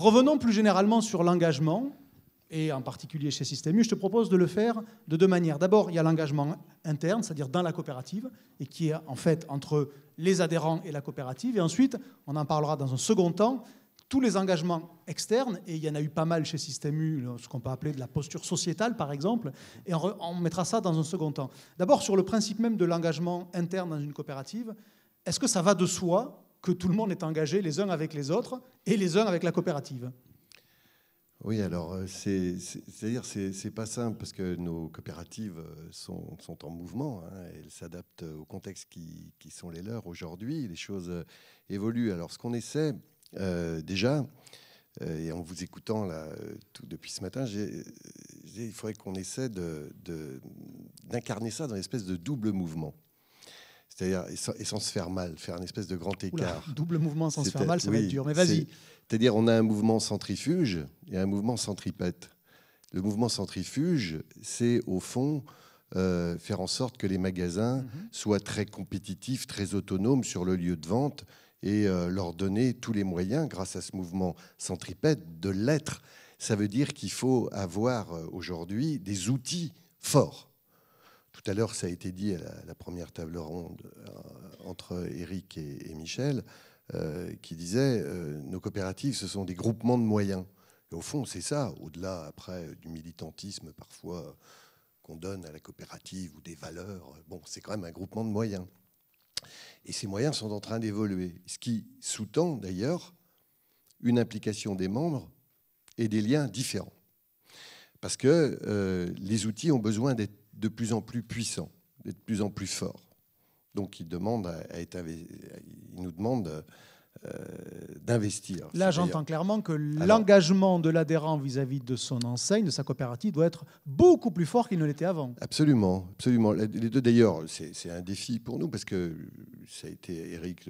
Revenons plus généralement sur l'engagement, et en particulier chez Système je te propose de le faire de deux manières. D'abord, il y a l'engagement interne, c'est-à-dire dans la coopérative, et qui est en fait entre les adhérents et la coopérative. Et ensuite, on en parlera dans un second temps, tous les engagements externes, et il y en a eu pas mal chez Système ce qu'on peut appeler de la posture sociétale par exemple, et on, on mettra ça dans un second temps. D'abord, sur le principe même de l'engagement interne dans une coopérative, est-ce que ça va de soi que tout le monde est engagé les uns avec les autres et les uns avec la coopérative. Oui, alors euh, c'est-à-dire c'est pas simple parce que nos coopératives euh, sont, en mouvement, hein, elles s'adaptent au contexte qui, sont les leurs aujourd'hui, les choses euh, évoluent. Alors ce qu'on essaie déjà, et en vous écoutant là tout depuis ce matin, il faudrait qu'on essaie d'incarner de, ça dans une espèce de double mouvement. C'est-à-dire, et, sans se faire mal, faire un espèce de grand écart. double mouvement sans se faire mal, ça va être dur, mais vas-y. C'est-à-dire, on a un mouvement centrifuge et un mouvement centripète. Le mouvement centrifuge, c'est au fond euh, faire en sorte que les magasins mhm. soient très compétitifs, très autonomes sur le lieu de vente et euh, leur donner tous les moyens, grâce à ce mouvement centripète, de l'être. Ça veut dire qu'il faut avoir euh, aujourd'hui des outils forts tout à l'heure, ça a été dit à la, première table ronde euh, entre Eric et, Michel, euh, qui disait euh, nos coopératives, ce sont des groupements de moyens. au fond, c'est ça, au-delà après du militantisme parfois qu'on donne à la coopérative ou des valeurs. Bon, c'est quand même un groupement de moyens. Et ces moyens sont en train d'évoluer, ce qui sous-tend d'ailleurs une implication des membres et des liens différents. Parce que les outils ont besoin d'être de plus en plus puissant, de plus en plus fort. Donc il, demande à il nous demande euh, d'investir. Là, j'entends clairement que l'engagement de l'adhérent vis-à-vis de son enseigne, de sa coopérative, doit être beaucoup plus fort qu'il ne l'était avant. Absolument, absolument. Les deux, d'ailleurs, c'est un défi pour nous parce que ça a été Eric.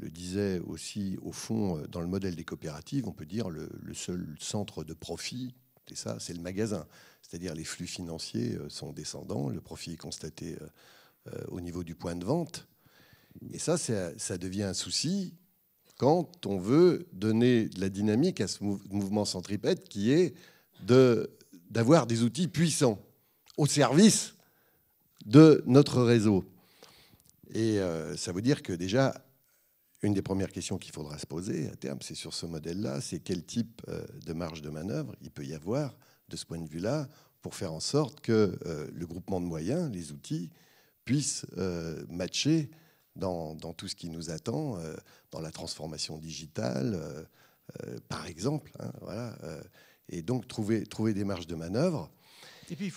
Le, disait aussi, au fond, euh, dans le modèle des coopératives, on peut dire le seul centre de profit et ça, c'est le magasin. C'est-à-dire les flux financiers euh, sont descendants, le profit est constaté euh, euh, au niveau du point de vente. Et ça, ça devient un souci quand on veut donner de la dynamique à ce mouvement centripète qui est d'avoir des outils puissants au service de notre réseau. Et ça veut dire que déjà, une des premières questions qu'il faudra se poser à terme, c'est sur ce modèle-là, c'est quel type euh, de marge de manœuvre il peut y avoir de ce point de vue-là pour faire en sorte que euh, le groupement de moyens, les outils, puissent euh, matcher dans, tout ce qui nous attend, dans la transformation digitale, par exemple. Hein, voilà, et donc trouver, trouver des marges de manœuvre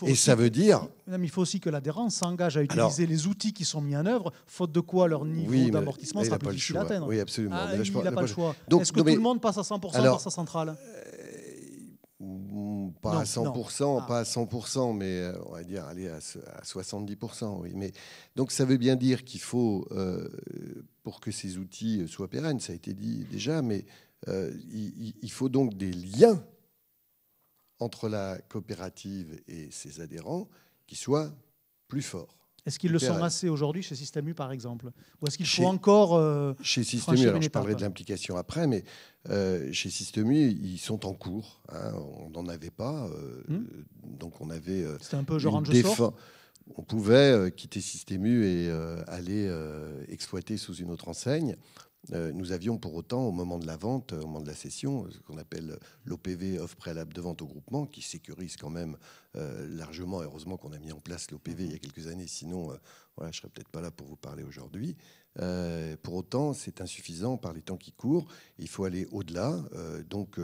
et, ça veut dire. il faut aussi que l'adhérent s'engage à utiliser les outils qui sont mis en œuvre, faute de quoi leur niveau d'amortissement sera plus difficile à atteindre. Oui, absolument. Ah, il n'a pas, le choix. Est-ce que tout le monde passe à 100% dans par sa centrale euh, ah. pas à 100%, pas à 100%, mais euh, on va dire aller à, 70%. Oui. Mais, donc ça veut bien dire qu'il faut, euh, pour que ces outils soient pérennes, ça a été dit déjà, mais il faut donc des liens entre la coopérative et ses adhérents qui soit plus fort. Est-ce qu'ils le sont assez aujourd'hui chez Système U, par exemple Ou est-ce qu'il faut encore. Euh, chez Système je parlerai de l'implication après, mais euh, chez Système U, ils sont en cours. Hein, on n'en avait pas. Euh, hmm. Donc on avait. C'était un peu genre défense. On pouvait quitter Système U et aller exploiter sous une autre enseigne. Euh, nous avions pour autant, au moment de la vente, euh, au moment de la cession, euh, ce qu'on appelle l'OPV, offre préalable de vente au groupement, qui sécurise quand même largement. Heureusement qu'on a mis en place l'OPV il y a quelques années, sinon voilà, je ne serais peut-être pas là pour vous parler aujourd'hui. pour autant, c'est insuffisant par les temps qui courent. Il faut aller au-delà. donc,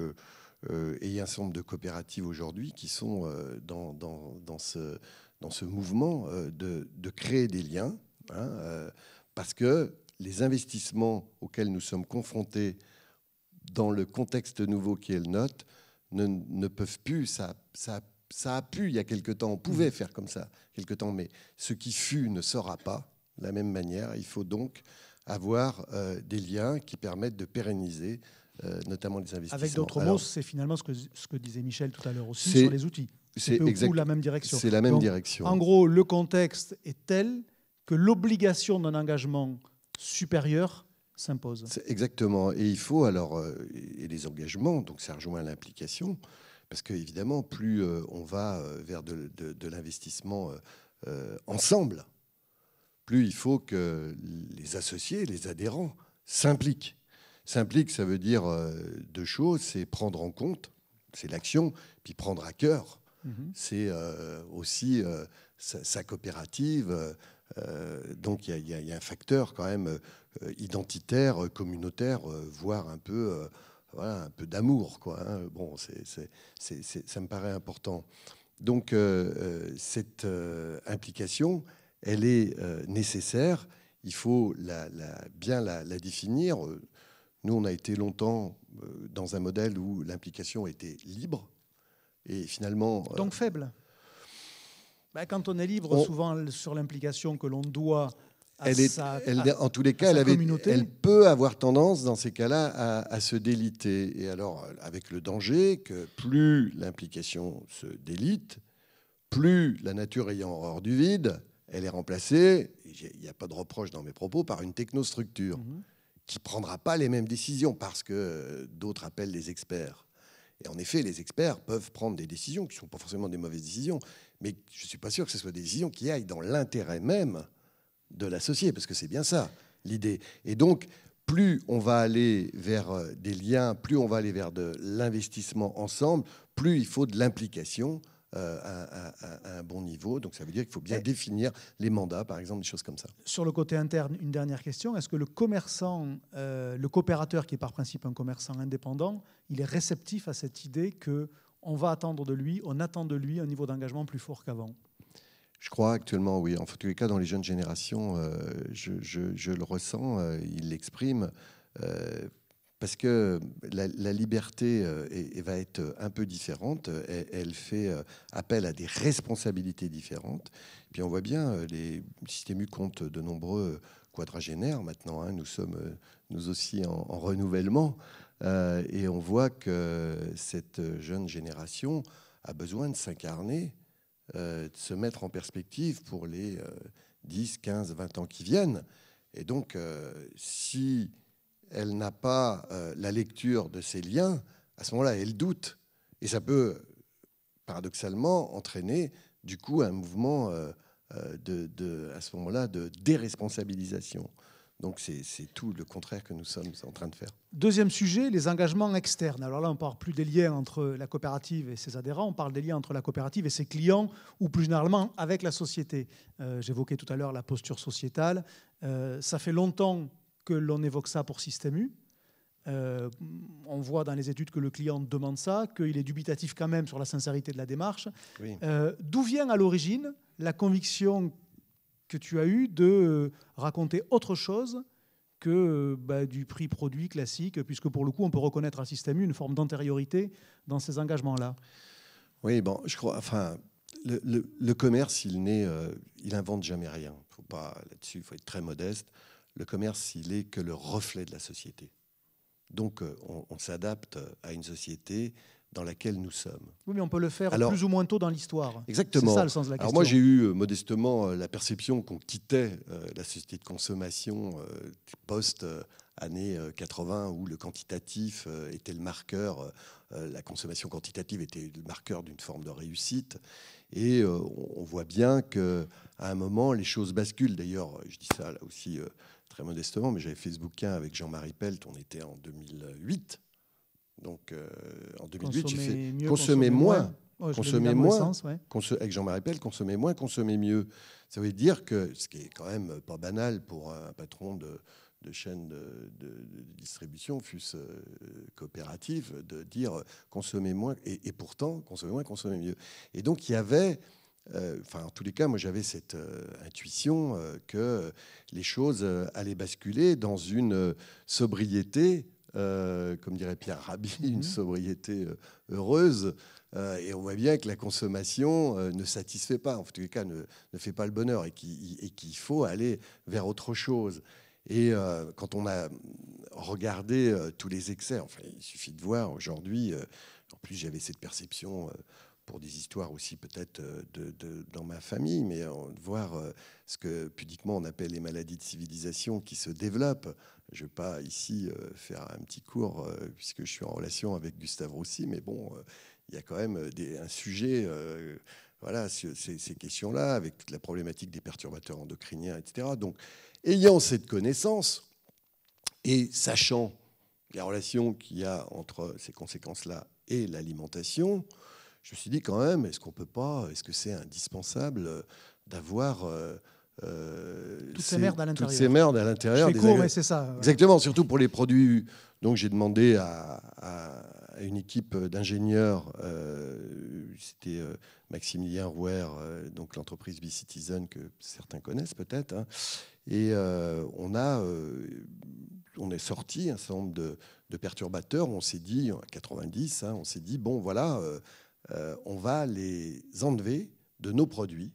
et il y a un certain nombre de coopératives aujourd'hui qui sont dans, dans, ce, dans ce mouvement de, de créer des liens. Hein, parce que les investissements auxquels nous sommes confrontés dans le contexte nouveau qui est le nôtre ne, peuvent plus. Ça, ça, ça, a pu il y a quelque temps, on pouvait mm. faire comme ça quelque temps, mais ce qui fut ne sera pas de la même manière. Il faut donc avoir euh, des liens qui permettent de pérenniser euh, notamment les investissements. Avec d'autres mots, c'est finalement ce que, ce que disait Michel tout à l'heure aussi sur les outils. C'est la même direction. C'est la même direction. En gros, le contexte est tel que l'obligation d'un engagement supérieur s'impose. Exactement. Et il faut alors, euh, et les engagements, donc ça rejoint l'implication, parce qu'évidemment, plus euh, on va euh, vers de, l'investissement ensemble, plus il faut que les associés, les adhérents s'impliquent. S'impliquent, ça veut dire deux choses, c'est prendre en compte, c'est l'action, puis prendre à cœur, mmh c'est aussi sa coopérative euh, donc il y, a un facteur quand même euh, identitaire, communautaire, euh, voire un peu, voilà, un peu d'amour. Quoi, hein. Bon, ça me paraît important. Donc cette implication, elle est nécessaire. Il faut bien la, la, définir. Nous, on a été longtemps dans un modèle où l'implication était libre et finalement. Donc faible. Ben, quand on est libre, souvent sur l'implication que l'on doit à sa, elle, en tous les cas, elle, avait, elle, peut avoir tendance, dans ces cas-là, à, se déliter. Et alors, euh, avec le danger que plus l'implication se délite, plus la nature ayant horreur du vide, elle est remplacée, il n'y a pas de reproche dans mes propos, par une technostructure mhm. qui ne prendra pas les mêmes décisions parce que euh, d'autres appellent les experts. Et en effet, les experts peuvent prendre des décisions qui ne sont pas forcément des mauvaises décisions, mais je ne suis pas sûr que ce soit des décisions qui aillent dans l'intérêt même de l'associé, parce que c'est bien ça l'idée. Et donc, plus on va aller vers euh, des liens, plus on va aller vers de l'investissement ensemble, plus il faut de l'implication euh, à, un bon niveau. Donc ça veut dire qu'il faut bien définir les mandats, par exemple, des choses comme ça. Sur le côté interne, une dernière question. Est-ce que le commerçant, euh, le coopérateur qui est par principe un commerçant indépendant, il est réceptif à cette idée que on va attendre de lui, on attend de lui un niveau d'engagement plus fort qu'avant. Je crois actuellement, oui. En tous les cas, dans les jeunes générations, euh, je, le ressens, euh, il l'exprime. Euh, parce que la, liberté va être un peu différente, elle, elle fait appel à des responsabilités différentes. puis on voit bien, les systèmes U comptent de nombreux quadragénaires maintenant, hein. nous sommes nous aussi en renouvellement. Euh, et on voit que cette jeune génération a besoin de s'incarner, euh, de se mettre en perspective pour les 10, 15, 20 ans qui viennent. Et donc, euh, si elle n'a pas la lecture de ces liens, à ce moment-là, elle doute. Et ça peut, paradoxalement, entraîner du coup un mouvement à ce moment-là de déresponsabilisation. Donc c'est tout le contraire que nous sommes en train de faire. Deuxième sujet, les engagements externes. Alors là, on ne parle plus des liens entre la coopérative et ses adhérents, on parle des liens entre la coopérative et ses clients, ou plus généralement avec la société. Euh, j'évoquais tout à l'heure la posture sociétale. Euh, ça fait longtemps que l'on évoque ça pour Système U. Euh, on voit dans les études que le client demande ça, qu'il est dubitatif quand même sur la sincérité de la démarche. D'où vient à l'origine la conviction que tu as eu de euh, raconter autre chose que euh, bah, du prix produit classique, puisque pour le coup, on peut reconnaître à Système une forme d'antériorité dans ces engagements-là. Oui, bon, je crois. Enfin, le, commerce, il n'est, euh, il invente jamais rien. Faut pas là-dessus, il faut être très modeste. Le commerce, il est que le reflet de la société. Donc, on, on s'adapte à une société dans laquelle nous sommes. Oui, mais on peut le faire plus ou moins tôt dans l'histoire. Exactement. C'est ça le sens de la question. Alors moi, j'ai eu euh, modestement euh, la perception qu'on quittait euh, la société de consommation post années 80 où le quantitatif était le marqueur, la consommation quantitative était le marqueur d'une forme de réussite. Et on voit bien que à un moment, les choses basculent. D'ailleurs, je dis ça là aussi très modestement, mais j'avais fait ce bouquin avec Jean-Marie Pelt, on était en 2008, donc euh, en 2008, j'ai fait mieux, consommer, moins. consommer moins, sens, ouais. avec Jean-Marie Pelle, consommer moins, consommer mieux. Ça veut dire que, ce qui est quand même euh, pas banal pour un patron de, chaîne de, distribution, fût-ce euh, coopérative, de dire consommer moins, et, pourtant, consommer moins, consommer mieux. Et donc, il y avait, enfin, en tous les cas, moi j'avais cette intuition que les choses allaient basculer dans une sobriété euh, comme dirait Pierre Rabhi, une mhm. sobriété euh, heureuse. Euh, et on voit bien que la consommation ne satisfait pas, en tout cas ne, fait pas le bonheur, et qu'il faut aller vers autre chose. Et quand on a regardé tous les excès, il suffit de voir aujourd'hui, en plus j'avais cette perception pour des histoires aussi peut-être euh, dans ma famille, mais euh, voir euh, ce que pudiquement on appelle les maladies de civilisation qui se développent. Je ne vais pas ici faire un petit cours puisque je suis en relation avec Gustave Roussy, mais bon, il y a quand même un sujet, voilà, ces, questions-là, avec la problématique des perturbateurs endocriniens, etc. Donc, ayant cette connaissance et sachant la relation qu'il y a entre ces conséquences-là et l'alimentation, je me suis dit quand même, est-ce qu'on peut pas, est-ce que c'est indispensable euh, d'avoir euh, euh, toutes, ces merdes à l'intérieur. toutes ces merdes à l'intérieur. mais c'est ça. Exactement, surtout pour les produits. Donc j'ai demandé à, une équipe d'ingénieurs, c'était Maximilien Rouer, donc l'entreprise B-Citizen que certains connaissent peut-être, hein. et on a on est sorti un certain nombre de, perturbateurs. On s'est dit, à 90, hein, on s'est dit, bon, voilà, euh, on va les enlever de nos produits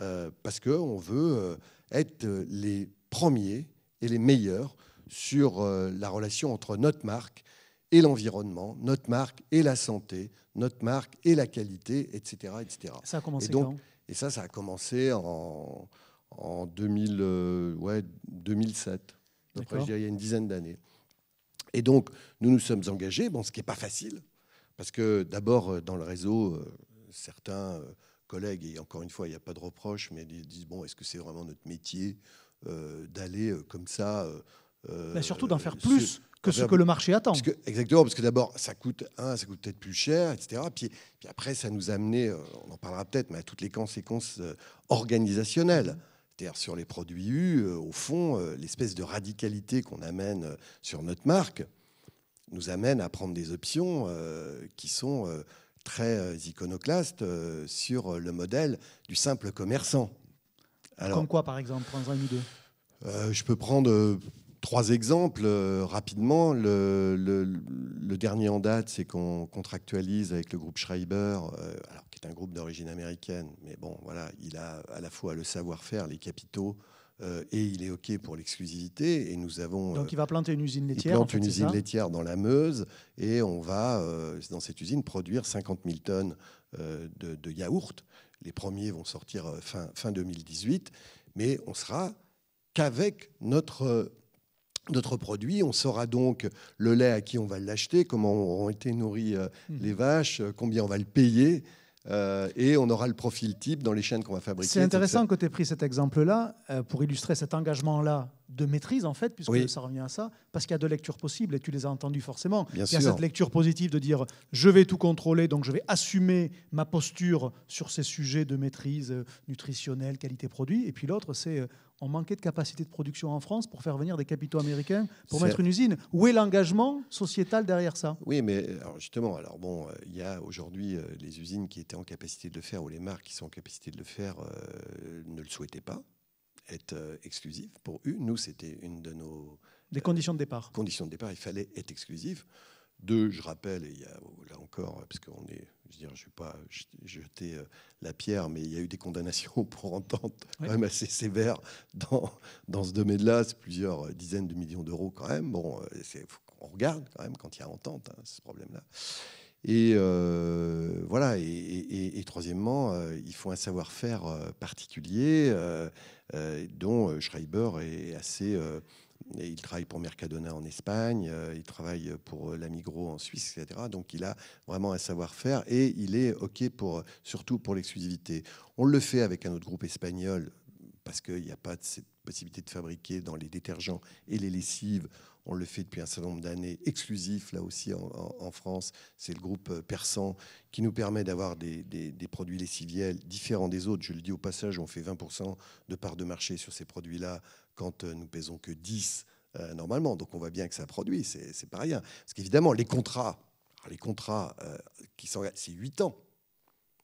euh, parce qu'on veut euh, être les premiers et les meilleurs sur la relation entre notre marque et l'environnement, notre marque et la santé, notre marque et la qualité, etc. etc. Ça a et Et ça, ça a commencé en, en ouais, 2007, il y a une dizaine d'années. Et donc, nous nous sommes engagés, bon, ce qui n'est pas facile, parce que d'abord, euh, dans le réseau, euh, certains euh, collègues, et encore une fois, il n'y a pas de reproche, mais ils disent, bon, est-ce que c'est vraiment notre métier d'aller comme ça mais bah, Surtout d'en faire plus que ce que le marché attend. que, exactement, parce que d'abord, ça coûte, un, ça coûte peut-être plus cher, etc. Puis, puis après, ça nous a amené, on en parlera peut-être, mais à toutes les conséquences organisationnelles. Mmh. C'est-à-dire sur les produits U, au fond, l'espèce de radicalité qu'on amène sur notre marque, nous amène à prendre des options euh, qui sont euh, très euh, iconoclastes sur le modèle du simple commerçant. Comme quoi, par exemple prendre je peux prendre trois exemples rapidement. Le, dernier en date, c'est qu'on contractualise avec le groupe Schreiber, alors, qui est un groupe d'origine américaine, mais bon, voilà, il a à la fois le savoir-faire, les capitaux, euh, et il est OK pour l'exclusivité. Et nous avons. Donc il va euh, planter une usine laitière. Il plante une usine laitière dans la Meuse et on va, euh, dans cette usine, produire 50 000 tonnes de, de yaourts. Les premiers vont sortir fin, fin 2018, mais on sera qu'avec notre notre produit. On saura donc le lait à qui on va l'acheter, comment ont été nourries mmh. les vaches, combien on va le payer. Euh, et on aura le profil type dans les chaînes qu'on va fabriquer. C'est intéressant que tu aies pris cet exemple-là euh, pour illustrer cet engagement-là de maîtrise, en fait, puisque ça revient à ça, parce qu'il y a deux lectures possibles, et tu les as entendues forcément. il y a cette lecture positive de dire je vais tout contrôler, donc je vais assumer ma posture sur ces sujets de maîtrise euh, nutritionnelle, qualité produit, et puis l'autre, c'est euh, on manquait de capacité de production en France pour faire venir des capitaux américains pour mettre une usine. Où est l'engagement sociétal derrière ça Oui, mais euh, justement, alors bon, il y a aujourd'hui les usines qui étaient en capacité de le faire ou les marques qui sont en capacité de le faire ne le souhaitaient pas être euh, exclusive pour une. Nous, c'était une de nos. Des euh, conditions de départ. Conditions de départ, il fallait être exclusif. Deux, je rappelle, et il y a, oh, là encore, parce qu'on est, je ne je vais pas jeter euh, la pierre, mais il y a eu des condamnations pour entente quand même assez sévères dans, dans ce domaine-là. C'est plusieurs dizaines de millions d'euros quand même. Bon, on regarde quand même quand il y a entente, hein, ce problème-là. Et euh, voilà. Et, troisièmement, euh, il faut un savoir-faire euh, particulier dont Schreiber est assez. il travaille pour Mercadona en Espagne, il travaille pour l'Amigro en Suisse, etc. Donc il a vraiment un savoir-faire et il est OK pour, surtout pour l'exclusivité. On le fait avec un autre groupe espagnol parce qu'il n'y a pas de, cette possibilité de fabriquer dans les détergents et les lessives on le fait depuis un certain nombre d'années, exclusif là aussi en, France. C'est le groupe euh, Persan qui nous permet d'avoir des, des, produits lessiviels différents des autres. Je le dis au passage, on fait 20% de part de marché sur ces produits-là quand euh, nous pesons que 10 euh, normalement. Donc on voit bien que ça produit, c'est pas rien. Parce qu'évidemment, les contrats, les contrats qui sont c'est 8 ans.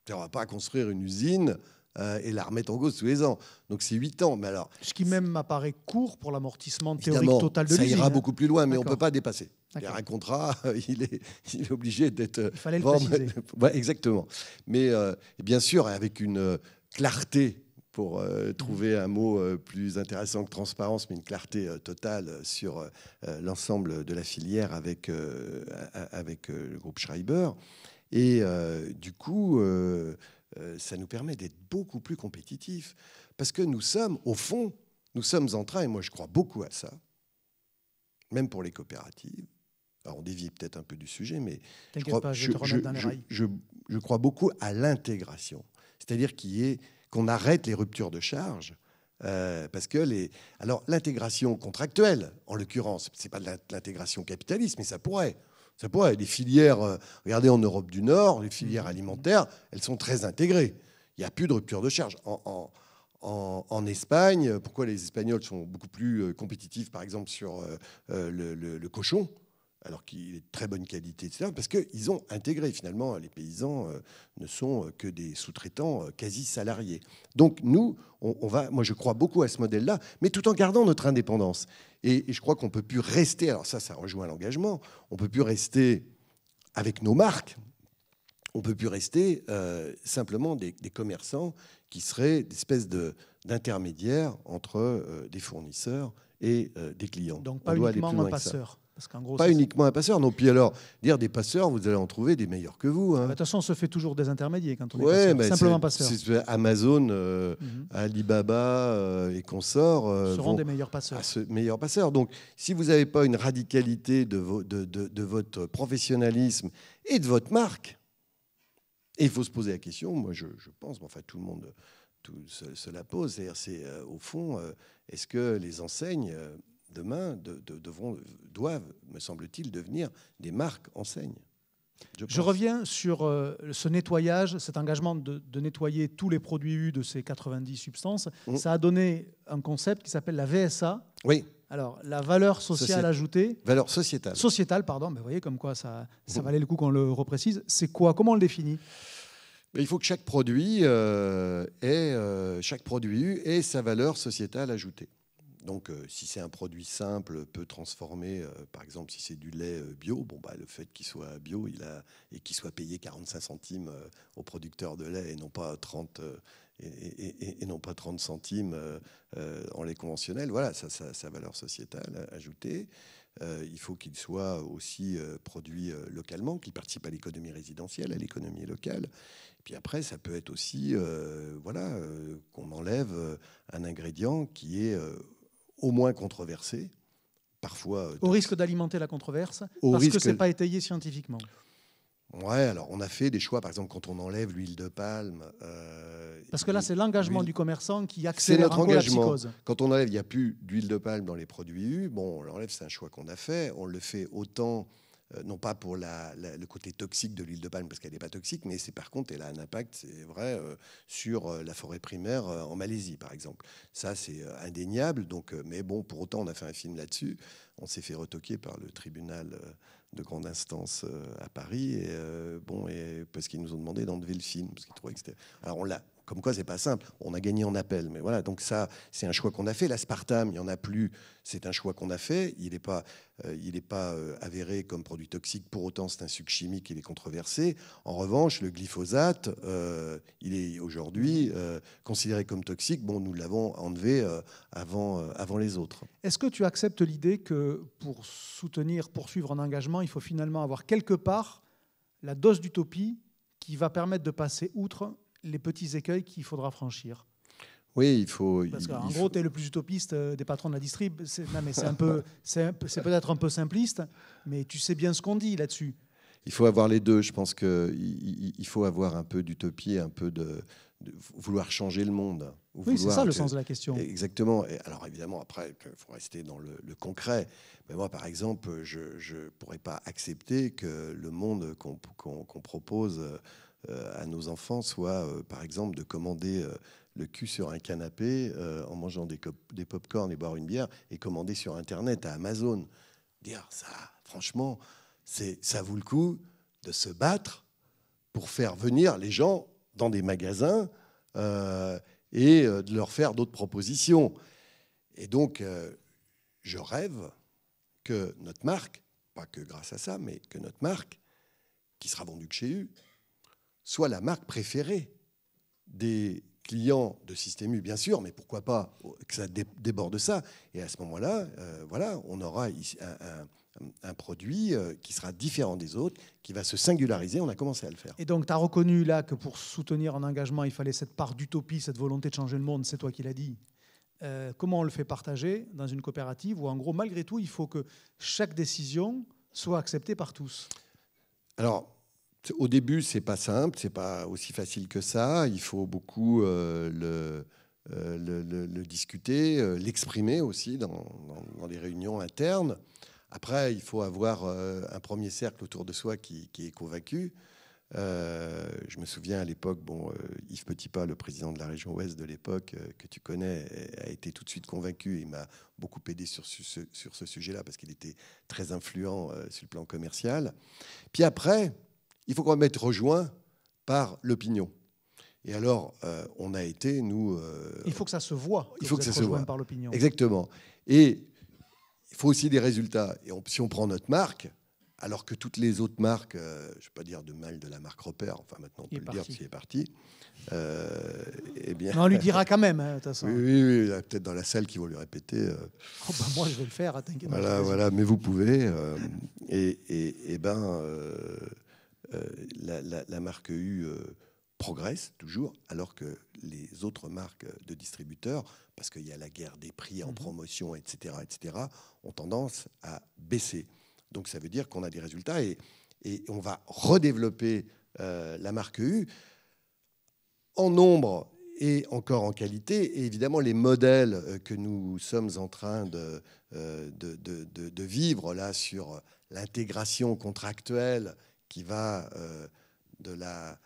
On ne va pas construire une usine euh, et la remettre en cause tous les ans. Donc c'est 8 ans. Mais alors, Ce qui même m'apparaît court pour l'amortissement théorique total de l'usine. Ça ira beaucoup plus loin, mais on ne peut pas dépasser. Il y a un contrat, il est, obligé d'être... Il fallait le préciser. exactement. Mais euh, bien sûr, avec une euh, clarté pour trouver mm. un mot plus intéressant que transparence, mais une clarté totale sur l'ensemble de la filière avec, avec le groupe Schreiber. Et du coup, euh, ça nous permet d'être beaucoup plus compétitifs. Parce que nous sommes, au fond, nous sommes en train, et moi je crois beaucoup à ça, même pour les coopératives. Alors on dévie peut-être un peu du sujet, mais je crois, beaucoup à l'intégration. C'est-à-dire qu'on arrête les ruptures de charges. Euh, parce que les. Alors, l'intégration contractuelle, en l'occurrence, ce n'est pas de l'intégration capitaliste, mais ça pourrait. Les filières, euh, regardez en Europe du Nord, les filières mhm. alimentaires, elles sont très intégrées. Il n'y a plus de rupture de charge. En, Espagne, pourquoi les Espagnols sont beaucoup plus euh, compétitifs, par exemple, sur euh, le, cochon alors qu'il est de très bonne qualité, etc., parce qu'ils ont intégré finalement, les paysans euh, ne sont euh, que des sous-traitants euh, quasi salariés. Donc nous, on, va, moi je crois beaucoup à ce modèle-là, mais tout en gardant notre indépendance. Et, je crois qu'on ne peut plus rester, alors ça, ça rejoint l'engagement, on ne peut plus rester avec nos marques, on ne peut plus rester simplement des, commerçants qui seraient des espèces d'intermédiaires entre des fournisseurs et des clients. Donc pas uniquement un passeur pas uniquement un passeur, non. Puis alors, dire des passeurs, vous allez en trouver des meilleurs que vous. Hein. Bah, de toute façon, on se fait toujours des intermédiaires quand on est simplement passeur. Amazon, euh, mhm. Alibaba euh, et consorts euh, seront des meilleurs passeurs. À ce Donc, si vous n'avez pas une radicalité de, de, votre professionnalisme et de votre marque, et il faut se poser la question. Moi, je, pense, mais enfin, tout le monde tout, se, la pose. c'est euh, au fond, est-ce que les enseignes demain, devront, doivent, me semble-t-il, devenir des marques enseignes. Je, reviens sur euh, ce nettoyage, cet engagement de, nettoyer tous les produits U de ces 90 substances. Mm. Ça a donné un concept qui s'appelle la VSA. Oui. Alors, la valeur sociale ajoutée. Valeur sociétale. Sociétale, pardon. Mais vous voyez comme quoi ça, ça valait le coup qu'on le reprécise. C'est quoi Comment on le définit il faut que chaque produit, euh, euh, chaque produit U ait sa valeur sociétale ajoutée. Donc, euh, si c'est un produit simple, peu transformé, euh, par exemple, si c'est du lait euh, bio, bon, bah, le fait qu'il soit bio il a, et qu'il soit payé 45 centimes aux producteur de lait et non pas 30, et, non pas 30 centimes en lait conventionnel, voilà, ça, ça, sa valeur sociétale ajoutée. il faut qu'il soit aussi produit localement, qu'il participe à l'économie résidentielle, à l'économie locale. Puis après, ça peut être aussi, voilà, qu'on enlève un ingrédient qui est au moins controversé, parfois. Euh, au risque d'alimenter la controverse, parce que ce n'est pas étayé scientifiquement. Ouais, alors on a fait des choix, par exemple, quand on enlève l'huile de palme. Euh, parce que là, c'est l'engagement du commerçant qui accélère C'est notre engagement. Quand on enlève, il n'y a plus d'huile de palme dans les produits Bon, on l'enlève, c'est un choix qu'on a fait. On le fait autant euh, non pas pour le côté toxique de l'huile de palme, parce qu'elle n'est pas toxique, mais c'est par contre, elle a un impact, c'est vrai, euh, sur euh, la forêt primaire en Malaisie, par exemple. Ça, c'est indéniable. Donc, mais bon, pour autant, on a fait un film là-dessus. On s'est fait retoquer par le tribunal de grande instance à Paris, bon, et, parce qu'ils nous ont demandé d'enlever le film, parce qu'ils trouvaient que c'était. Alors, on l'a comme quoi, c'est pas simple. On a gagné en appel, mais voilà. Donc ça, c'est un choix qu'on a fait. L'aspartame, il n'y en a plus. C'est un choix qu'on a fait. Il n'est pas, euh, il est pas euh, avéré comme produit toxique. Pour autant, c'est un sucre chimique. Il est controversé. En revanche, le glyphosate, euh, il est aujourd'hui considéré comme toxique. Bon, nous l'avons enlevé avant, avant les autres. Est-ce que tu acceptes l'idée que pour soutenir, poursuivre un engagement, il faut finalement avoir quelque part la dose d'utopie qui va permettre de passer outre les petits écueils qu'il faudra franchir. Oui, il faut. Parce gros, tu es le plus utopiste euh, des patrons de la distrib. C'est peut-être un peu simpliste, mais tu sais bien ce qu'on dit là-dessus. Il faut avoir les deux. Je pense qu'il faut avoir un peu d'utopie, un peu de, vouloir changer le monde. Oui, c'est ça le sens de la question. Exactement. Et alors évidemment, après, il faut rester dans le, concret. Mais moi, par exemple, je ne pourrais pas accepter que le monde qu'on propose euh, euh, à nos enfants soit, euh, par exemple, de commander euh, le cul sur un canapé en mangeant des, des pop-corn et boire une bière et commander sur Internet à Amazon. Dire ça, franchement, ça vaut le coup de se battre pour faire venir les gens dans des magasins et de leur faire d'autres propositions. Et donc, je rêve que notre marque, pas que grâce à ça, mais que notre marque, qui sera vendue chez eux, soit la marque préférée des clients de Système U, bien sûr, mais pourquoi pas que ça déborde ça. Et à ce moment-là, euh, voilà, on aura un, un produit euh, qui sera différent des autres, qui va se singulariser. On a commencé à le faire. Et donc, tu as reconnu là que pour soutenir un engagement, il fallait cette part d'utopie, cette volonté de changer le monde. C'est toi qui l'as dit. Euh, comment on le fait partager dans une coopérative où, en gros, malgré tout, il faut que chaque décision soit acceptée par tous Alors, au début, c'est pas simple, c'est pas aussi facile que ça. Il faut beaucoup euh, euh, le, le, discuter, euh, l'exprimer aussi dans, les réunions internes. Après, il faut avoir un premier cercle autour de soi qui, est convaincu. je me souviens à l'époque, bon, Yves Petitpas, le président de la région Ouest de l'époque, que tu connais, a été tout de suite convaincu. Il m'a beaucoup aidé sur sur ce sujet-là parce qu'il était très influent sur le plan commercial. Puis après, il faut qu'on même être rejoint par l'opinion. Et alors, euh, on a été, nous. Euh, il faut que ça se voit. il faut que ça se voit. par l'opinion. Exactement. Et il faut aussi des résultats. Et si on prend notre marque, alors que toutes les autres marques, euh, je ne vais pas dire de mal de la marque repère, enfin maintenant on peut le dire parce est parti. Eh bien... on lui dira quand même, hein, de toute façon. Oui, oui, oui peut-être dans la salle qui vont lui répéter. Oh, bah, moi, je vais le faire, hein, t'inquiète Voilà, voilà, mais vous pouvez. et, et, et ben. Euh, la, marque U euh, progresse toujours, alors que les autres marques de distributeurs, parce qu'il y a la guerre des prix en mhm. promotion, etc., etc., ont tendance à baisser. Donc ça veut dire qu'on a des résultats et, on va redévelopper euh, la marque U en nombre et encore en qualité. Et évidemment, les modèles que nous sommes en train de, de vivre là sur l'intégration contractuelle qui va euh, de, la,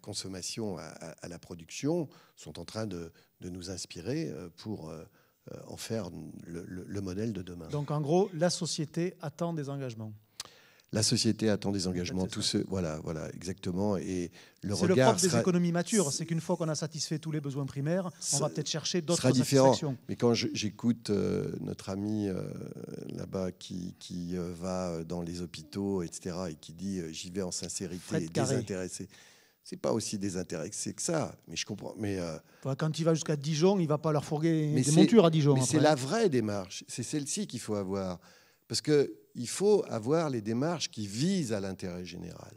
consommation à, la production, sont en train de, nous inspirer euh, pour euh, en faire le modèle de demain. Donc en gros, la société attend des engagements la société attend des engagements. Tout ce, voilà, voilà, exactement. Et le regard. C'est le propre des économies matures. C'est qu'une fois qu'on a satisfait tous les besoins primaires, on va peut-être chercher d'autres satisfactions. Mais quand j'écoute euh, notre ami euh, là-bas qui, euh, va dans les hôpitaux, etc., et qui dit j'y vais en sincérité et désintéressé. C'est pas aussi désintéressé que ça, mais je comprends. Mais quand il va jusqu'à Dijon, il va pas leur fourguer mais des montures à Dijon. Mais c'est hein. la vraie démarche, c'est celle-ci qu'il faut avoir, parce que il faut avoir les démarches qui visent à l'intérêt général.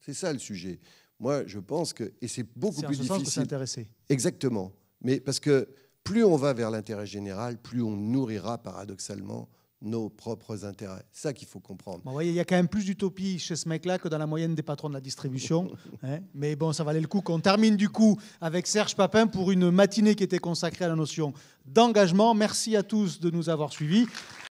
C'est ça le sujet. Moi, je pense que et c'est beaucoup plus difficile. C'est s'intéresser. Exactement. Mais parce que plus on va vers l'intérêt général, plus on nourrira paradoxalement nos propres intérêts. C'est Ça qu'il faut comprendre. voyez, il y a quand même plus d'utopie chez ce mec-là que dans la moyenne des patrons de la distribution. Hein. Mais bon, ça valait le coup qu'on termine du coup avec Serge Papin pour une matinée qui était consacrée à la notion d'engagement. Merci à tous de nous avoir suivis.